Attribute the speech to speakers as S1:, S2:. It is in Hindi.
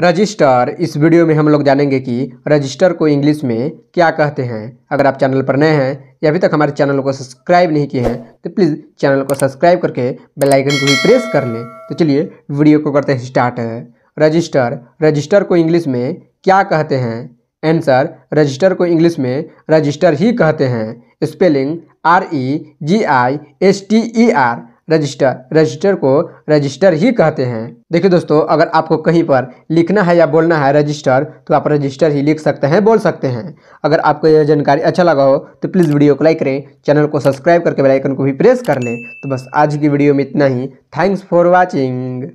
S1: रजिस्टर इस वीडियो में हम लोग जानेंगे कि रजिस्टर को इंग्लिश में क्या कहते हैं अगर आप चैनल पर नए हैं या अभी तक हमारे चैनल को सब्सक्राइब नहीं किए हैं तो प्लीज़ चैनल को सब्सक्राइब करके बेल आइकन को भी प्रेस कर लें तो चलिए वीडियो को करते हैं स्टार्ट है रजिस्टर रजिस्टर को इंग्लिश में क्या कहते हैं एंसर रजिस्टर को इंग्लिश में रजिस्टर ही कहते हैं spelling R E G I S T E R register register को रजिस्टर ही कहते हैं देखिए दोस्तों अगर आपको कहीं पर लिखना है या बोलना है रजिस्टर तो आप रजिस्टर ही लिख सकते हैं बोल सकते हैं अगर आपको यह जानकारी अच्छा लगा हो तो प्लीज़ वीडियो को लाइक करें चैनल को सब्सक्राइब करके बेलाइकन को भी प्रेस कर लें तो बस आज की वीडियो में इतना ही थैंक्स फॉर वॉचिंग